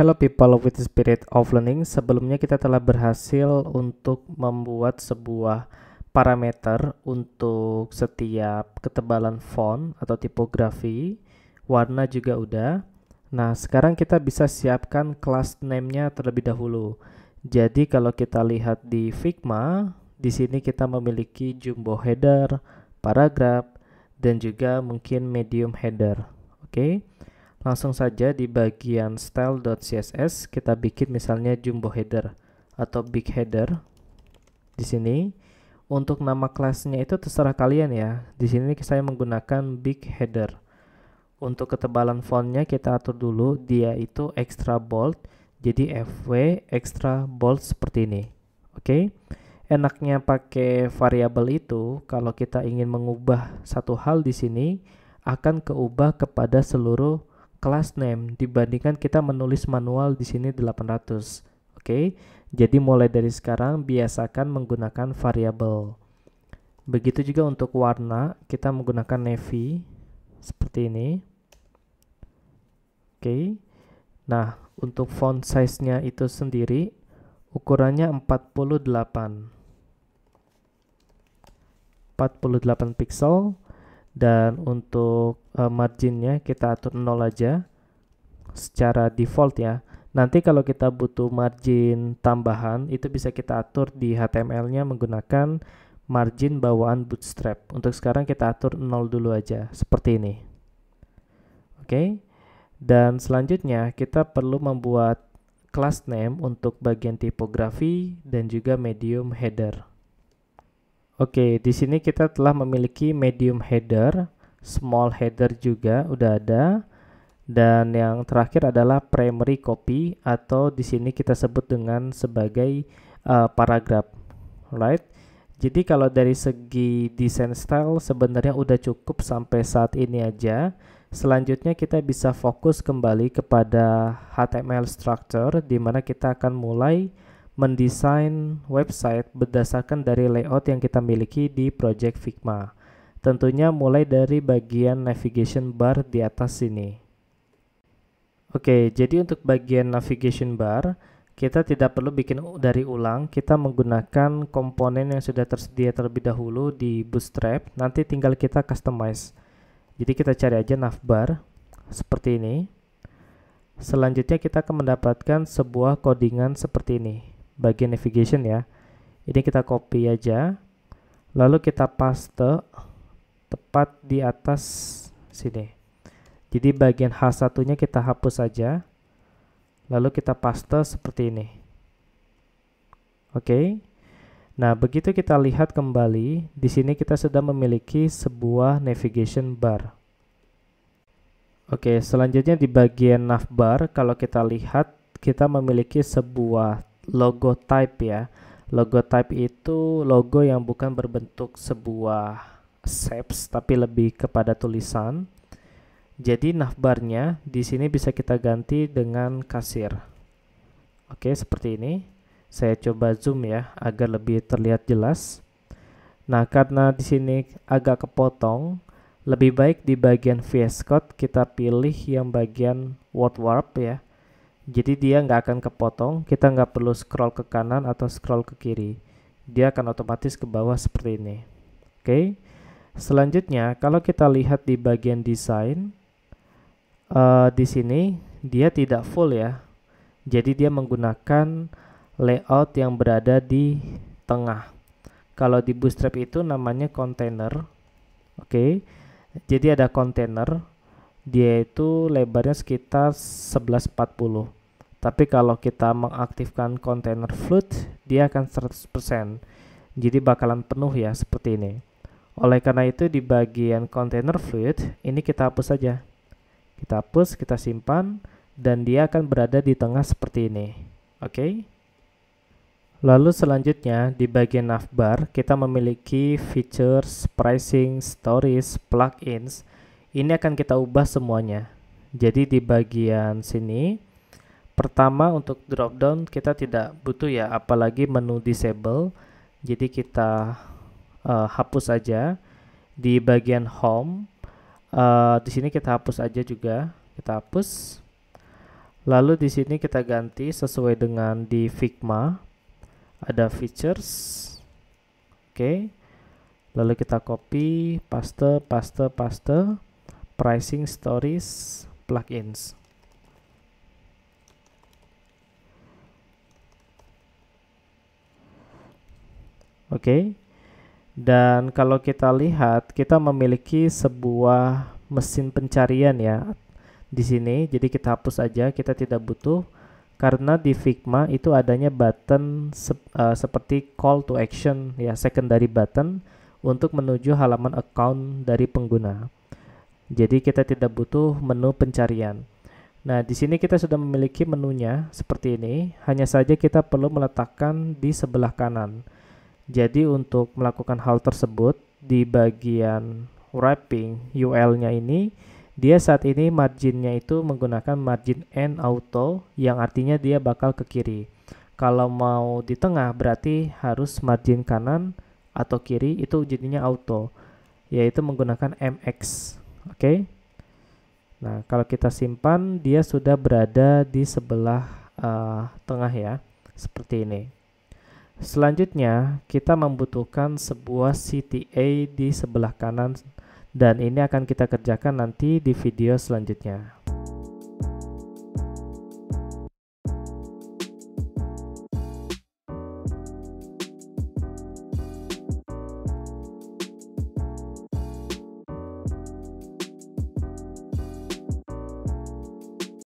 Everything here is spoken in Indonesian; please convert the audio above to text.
Hello people with the spirit of learning. Sebelumnya kita telah berhasil untuk membuat sebuah parameter untuk setiap ketebalan font atau tipografi, warna juga udah. Nah, sekarang kita bisa siapkan class name-nya terlebih dahulu. Jadi kalau kita lihat di Figma, di sini kita memiliki jumbo header, paragraf, dan juga mungkin medium header. Oke. Okay? Langsung saja di bagian style.css kita bikin misalnya jumbo header atau big header di sini. Untuk nama kelasnya itu terserah kalian ya. Di sini saya menggunakan big header. Untuk ketebalan fontnya kita atur dulu dia itu extra bold. Jadi FW extra bold seperti ini. Oke. Okay? enaknya pakai variabel itu kalau kita ingin mengubah satu hal di sini akan keubah kepada seluruh class name dibandingkan kita menulis manual di sini 800. Oke. Okay? Jadi mulai dari sekarang biasakan menggunakan variable. Begitu juga untuk warna, kita menggunakan navy seperti ini. Oke. Okay. Nah, untuk font size-nya itu sendiri ukurannya 48. 48 pixel dan untuk uh, marginnya kita atur 0 aja secara default ya nanti kalau kita butuh margin tambahan itu bisa kita atur di HTML-nya menggunakan margin bawaan bootstrap untuk sekarang kita atur 0 dulu aja seperti ini oke okay? dan selanjutnya kita perlu membuat class name untuk bagian tipografi dan juga medium header Oke, di sini kita telah memiliki medium header, small header juga udah ada. Dan yang terakhir adalah primary copy atau di sini kita sebut dengan sebagai uh, paragraf. Right? Jadi kalau dari segi desain style sebenarnya udah cukup sampai saat ini aja. Selanjutnya kita bisa fokus kembali kepada HTML structure di mana kita akan mulai mendesain website berdasarkan dari layout yang kita miliki di project Figma. Tentunya mulai dari bagian navigation bar di atas sini. Oke, jadi untuk bagian navigation bar, kita tidak perlu bikin dari ulang, kita menggunakan komponen yang sudah tersedia terlebih dahulu di Bootstrap, nanti tinggal kita customize. Jadi kita cari aja navbar seperti ini. Selanjutnya kita akan mendapatkan sebuah codingan seperti ini bagian navigation ya. Ini kita copy aja. Lalu kita paste tepat di atas sini. Jadi bagian h satunya kita hapus saja. Lalu kita paste seperti ini. Oke. Okay. Nah, begitu kita lihat kembali, di sini kita sudah memiliki sebuah navigation bar. Oke, okay, selanjutnya di bagian navbar, kalau kita lihat, kita memiliki sebuah Logo type ya. logo type itu logo yang bukan berbentuk sebuah shapes tapi lebih kepada tulisan. Jadi navbarnya di sini bisa kita ganti dengan kasir. Oke, seperti ini. Saya coba zoom ya agar lebih terlihat jelas. Nah, karena di sini agak kepotong, lebih baik di bagian VS Code kita pilih yang bagian word warp ya jadi dia nggak akan kepotong kita nggak perlu scroll ke kanan atau scroll ke kiri dia akan otomatis ke bawah seperti ini oke okay? selanjutnya kalau kita lihat di bagian desain uh, di sini dia tidak full ya jadi dia menggunakan layout yang berada di tengah kalau di bootstrap itu namanya container oke okay? jadi ada container dia itu lebarnya sekitar 1140 tapi kalau kita mengaktifkan container fluid, dia akan 100%. Jadi bakalan penuh ya seperti ini. Oleh karena itu di bagian container fluid ini kita hapus saja. Kita hapus, kita simpan dan dia akan berada di tengah seperti ini. Oke. Okay? Lalu selanjutnya di bagian navbar kita memiliki features, pricing, stories, plugins. Ini akan kita ubah semuanya. Jadi di bagian sini Pertama untuk drop down kita tidak butuh ya apalagi menu disable. Jadi kita uh, hapus aja di bagian home. Uh, di sini kita hapus aja juga. Kita hapus. Lalu di sini kita ganti sesuai dengan di Figma. Ada features. Oke. Okay. Lalu kita copy, paste, paste, paste, pricing stories, plugins. Oke. Dan kalau kita lihat, kita memiliki sebuah mesin pencarian ya di sini. Jadi kita hapus aja, kita tidak butuh karena di Figma itu adanya button se uh, eh, seperti call to action ya, secondary button untuk menuju halaman account dari pengguna. Jadi kita tidak butuh menu pencarian. Nah, di sini kita sudah memiliki menunya seperti ini, hanya saja kita perlu meletakkan di sebelah kanan. Jadi untuk melakukan hal tersebut di bagian wrapping UL-nya ini dia saat ini marginnya itu menggunakan margin N auto yang artinya dia bakal ke kiri. Kalau mau di tengah berarti harus margin kanan atau kiri itu jadinya auto yaitu menggunakan MX. Oke. Okay? Nah, kalau kita simpan dia sudah berada di sebelah uh, tengah ya, seperti ini. Selanjutnya, kita membutuhkan sebuah CTA di sebelah kanan dan ini akan kita kerjakan nanti di video selanjutnya.